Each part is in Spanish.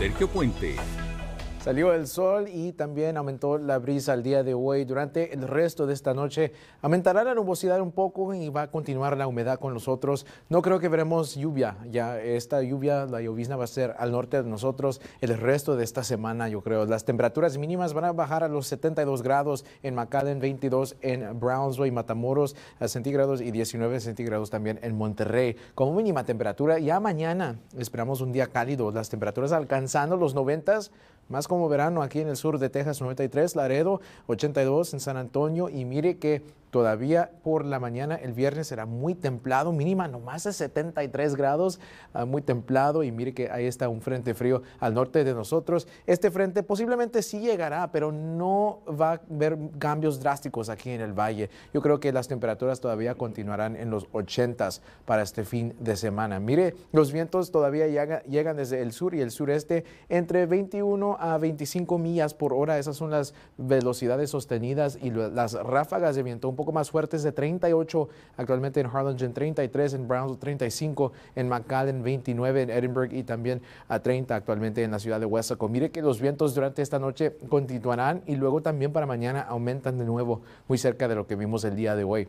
Sergio Puente. Salió el sol y también aumentó la brisa el día de hoy. Durante el resto de esta noche aumentará la nubosidad un poco y va a continuar la humedad con nosotros. No creo que veremos lluvia. Ya esta lluvia, la llovizna va a ser al norte de nosotros el resto de esta semana, yo creo. Las temperaturas mínimas van a bajar a los 72 grados en McAllen, 22 en Brownsville y Matamoros a centígrados y 19 centígrados también en Monterrey. Como mínima temperatura, ya mañana esperamos un día cálido. Las temperaturas alcanzando los 90 más como verano aquí en el sur de Texas, 93, Laredo, 82 en San Antonio. Y mire que Todavía por la mañana, el viernes será muy templado, mínima nomás de 73 grados, ah, muy templado y mire que ahí está un frente frío al norte de nosotros. Este frente posiblemente sí llegará, pero no va a haber cambios drásticos aquí en el valle. Yo creo que las temperaturas todavía continuarán en los 80s para este fin de semana. Mire, los vientos todavía llegan desde el sur y el sureste entre 21 a 25 millas por hora. Esas son las velocidades sostenidas y las ráfagas de viento poco más fuertes de 38 actualmente en Harlingen, 33 en Brownsville, 35 en McAllen, 29 en Edinburgh y también a 30 actualmente en la ciudad de huesaco Mire que los vientos durante esta noche continuarán y luego también para mañana aumentan de nuevo muy cerca de lo que vimos el día de hoy.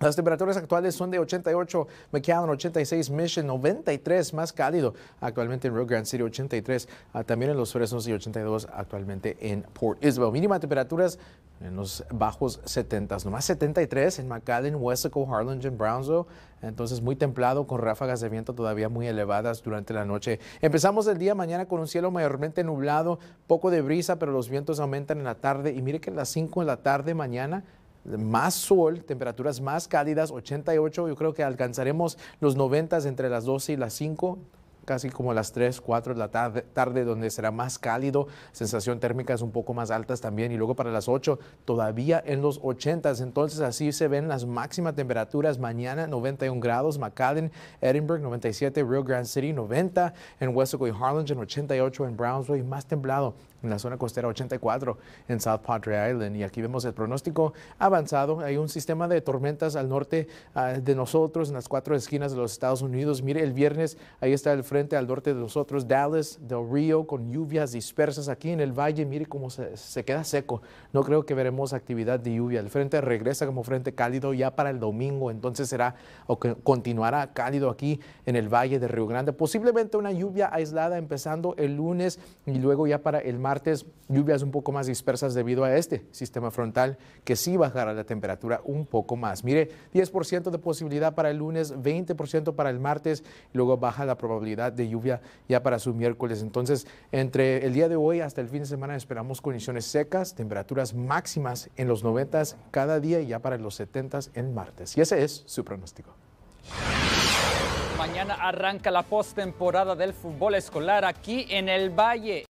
Las temperaturas actuales son de 88 McAllen, 86 Mission, 93 más cálido actualmente en Rio Grande City, 83 ah, también en Los Fresnos y 82 actualmente en Port Isabel. Mínima temperaturas en los bajos 70, nomás 73 en McAllen, Wesco, Harlingen, Brownsville. Entonces muy templado con ráfagas de viento todavía muy elevadas durante la noche. Empezamos el día mañana con un cielo mayormente nublado, poco de brisa, pero los vientos aumentan en la tarde y mire que a las 5 de la tarde mañana más sol, temperaturas más cálidas, 88, yo creo que alcanzaremos los 90 entre las 12 y las 5, casi como las 3, 4 de la tarde, donde será más cálido, sensación térmica es un poco más altas también, y luego para las 8 todavía en los 80, entonces así se ven las máximas temperaturas mañana 91 grados, McAllen, Edinburgh 97, Rio Grande City 90, en West y Harlingen 88, en Brownsville más temblado. en la zona costera 84 en South Padre Island. Y aquí vemos el pronóstico avanzado. Hay un sistema de tormentas al norte ah, de nosotros, en las cuatro esquinas de los Estados Unidos. Mire, el viernes ahí está el frente frente al norte de nosotros, Dallas, Del Río, con lluvias dispersas aquí en el valle. Mire cómo se, queda seco. No creo que veremos actividad de lluvia. El frente regresa como frente cálido ya para el domingo. Entonces será o que continuará cálido aquí en el valle de Río Grande. Posiblemente una lluvia aislada empezando el lunes y luego ya para el martes lluvias un poco más dispersas debido a este sistema frontal que sí bajará la temperatura un poco más. Mire, 10% de posibilidad para el lunes, 20% para el martes, luego baja la probabilidad de lluvia ya para su miércoles. Entonces, entre el día de hoy hasta el fin de semana esperamos condiciones secas, temperaturas máximas en los 90 cada día y ya para los 70 en martes. Y ese es su pronóstico. Mañana arranca la postemporada del fútbol escolar aquí en el Valle.